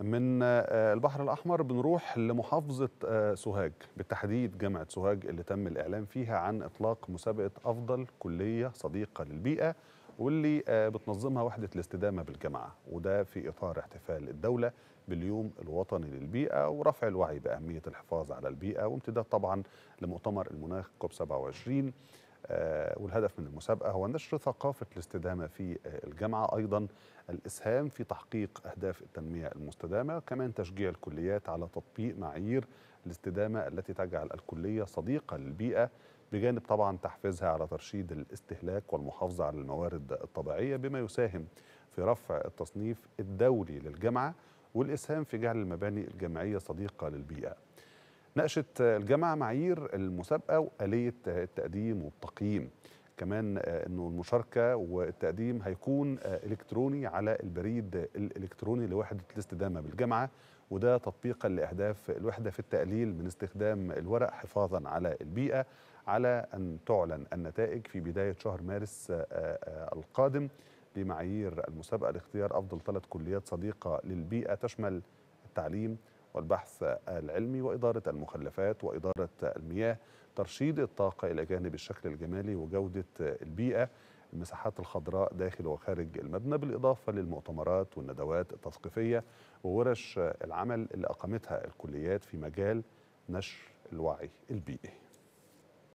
من آه، البحر الأحمر بنروح لمحافظة آه، سوهاج بالتحديد جامعة سوهاج اللي تم الإعلان فيها عن إطلاق مسابقة أفضل كلية صديقة للبيئة واللي آه، بتنظمها وحدة الاستدامة بالجامعة وده في إطار احتفال الدولة باليوم الوطني للبيئة ورفع الوعي بأهمية الحفاظ على البيئة وامتداد طبعا لمؤتمر المناخ كوب 27 آه، والهدف من المسابقة هو نشر ثقافة الاستدامة في آه، الجامعة أيضا الإسهام في تحقيق أهداف التنمية المستدامة كمان تشجيع الكليات على تطبيق معايير الاستدامة التي تجعل الكلية صديقة للبيئة بجانب طبعا تحفيزها على ترشيد الاستهلاك والمحافظة على الموارد الطبيعية بما يساهم في رفع التصنيف الدولي للجامعة والإسهام في جعل المباني الجامعية صديقة للبيئة ناقشت الجامعة معايير المسابقة وآلية التقديم والتقييم كمان آه، انه المشاركه والتقديم هيكون آه، الكتروني على البريد الالكتروني لوحده الاستدامه بالجامعه وده تطبيقا لاهداف الوحده في التقليل من استخدام الورق حفاظا على البيئه على ان تعلن النتائج في بدايه شهر مارس آه، القادم لمعايير المسابقه لاختيار افضل ثلاث كليات صديقه للبيئه تشمل التعليم والبحث العلمي وإدارة المخلفات وإدارة المياه ترشيد الطاقة إلى جانب الشكل الجمالي وجودة البيئة المساحات الخضراء داخل وخارج المبنى بالإضافة للمؤتمرات والندوات التثقيفية وورش العمل اللي أقامتها الكليات في مجال نشر الوعي البيئي